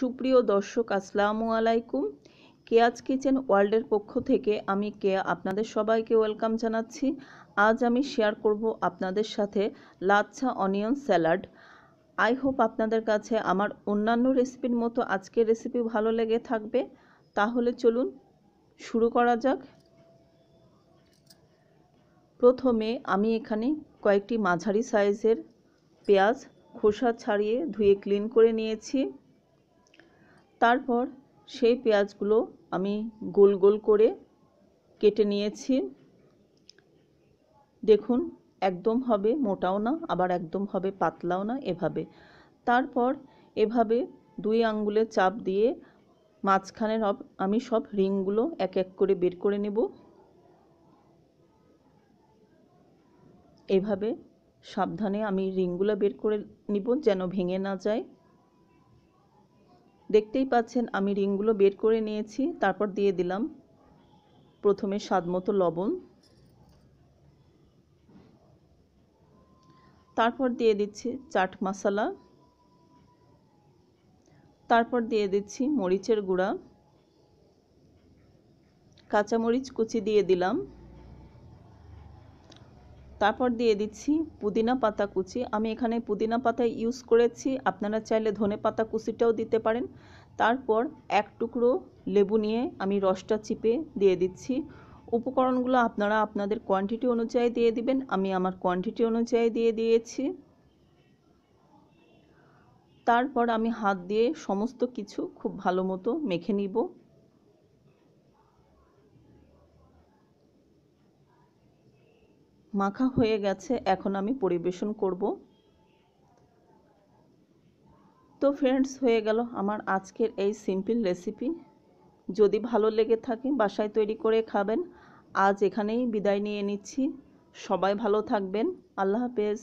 সুপ্রিয় দর্শক আসসালামু আলাইকুম কেয়াজ কিচেন ওয়ার্ল্ডের পক্ষ থেকে আমি কেয়া আপনাদের সবাইকে ওয়েলকাম জানাচ্ছি আজ আমি শেয়ার করব আপনাদের সাথে lachha onion salad I hope আপনাদের কাছে আমার অন্যান্য রেসিপির মতো আজকের রেসিপি ভালো লেগে থাকবে তাহলে চলুন শুরু করা যাক প্রথমে আমি এখানে কয়েকটি মাঝারি সাইজের পেঁয়াজ খোসা ছাড়িয়ে ধুয়ে ক্লিন করে নিয়েছি তারপর সেই পেঁয়াজগুলো আমি গোল গোল করে কেটে নিয়েছি দেখুন একদম হবে মোটাও না আবার একদম হবে পাতলাও না এভাবে তারপর এভাবে দুই আঙ্গুলে চাপ দিয়ে মাঝখানের আমি সব রিংগুলো এক এক করে বের করে নেব এভাবে সাবধানে আমি রিংগুলো বের করে নিব যেন ভেঙে না যায় দেখতেই পাচ্ছেন আমি রিংগুলো বের করে নিয়েছি তারপর দিয়ে দিলাম প্রথমে স্বাদ মতো লবণ তারপর দিয়ে দিচ্ছি চাট মশলা তারপর দিয়ে দিচ্ছি মরিচের গুঁড়া কাঁচামরিচ কুচি দিয়ে দিলাম তারপর দিয়ে দিচ্ছি পুদিনা পাতা কুচি আমি এখানে পুদিনা পাতা ইউজ করেছি আপনারা চাইলে ধনে পাতা কুচিটাও দিতে পারেন তারপর এক টুকরো লেবু নিয়ে আমি রসটা চিপে দিয়ে দিচ্ছি উপকরণগুলো আপনারা আপনাদের কোয়ান্টিটি অনুযায়ী দিয়ে দিবেন আমি আমার কোয়ান্টিটি অনুযায়ী দিয়ে দিয়েছি তারপর আমি হাত দিয়ে সমস্ত কিছু খুব ভালো মতো মেখে নিব মাখা হয়ে গেছে এখন আমি পরিবেশন করব তো ফ্রেন্ডস হয়ে গেল আমার আজকের এই সিম্পল রেসিপি যদি ভালো লেগে থাকে বাসায় তৈরি করে খাবেন আজ এখানেই বিদায় নিয়ে নিচ্ছি সবাই ভালো থাকবেন আল্লাহ হাফেজ